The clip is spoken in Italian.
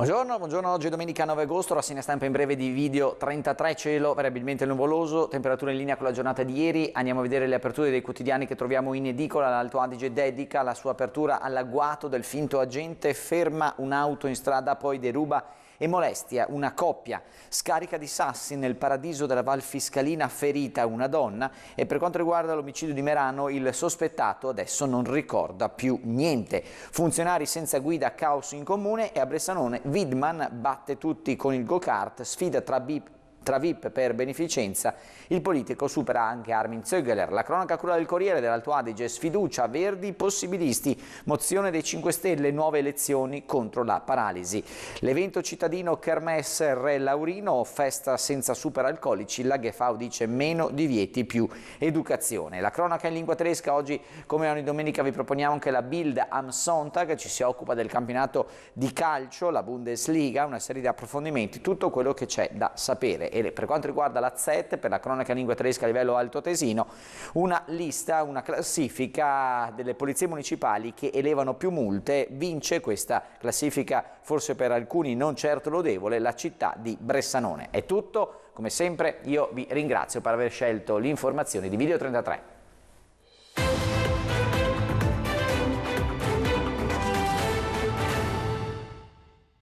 Buongiorno, buongiorno, oggi è domenica 9 agosto, rassegna stampa in breve di video 33 cielo, variabilmente nuvoloso, temperatura in linea con la giornata di ieri, andiamo a vedere le aperture dei quotidiani che troviamo in edicola, l'Alto Adige dedica la sua apertura all'agguato del finto agente, ferma un'auto in strada, poi deruba e molestia una coppia. Scarica di sassi nel paradiso della Val Fiscalina ferita una donna e per quanto riguarda l'omicidio di Merano il sospettato adesso non ricorda più niente. Funzionari senza guida caos in comune e a Bressanone Widman batte tutti con il go-kart, sfida tra bip tra VIP per beneficenza, il politico supera anche Armin Zögler. La cronaca cura del Corriere dell'Alto Adige, sfiducia, Verdi, possibilisti, mozione dei 5 Stelle, nuove elezioni contro la paralisi. L'evento cittadino Kermesse Re Laurino, festa senza superalcolici, la Gefau dice meno divieti più educazione. La cronaca in lingua tedesca oggi, come ogni domenica, vi proponiamo anche la Bild am Sonntag, ci si occupa del campionato di calcio, la Bundesliga, una serie di approfondimenti, tutto quello che c'è da sapere e per quanto riguarda la ZET, per la cronaca lingua tedesca a livello alto-tesino, una lista, una classifica delle polizie municipali che elevano più multe, vince questa classifica, forse per alcuni non certo lodevole, la città di Bressanone. È tutto, come sempre io vi ringrazio per aver scelto l'informazione di Video 33.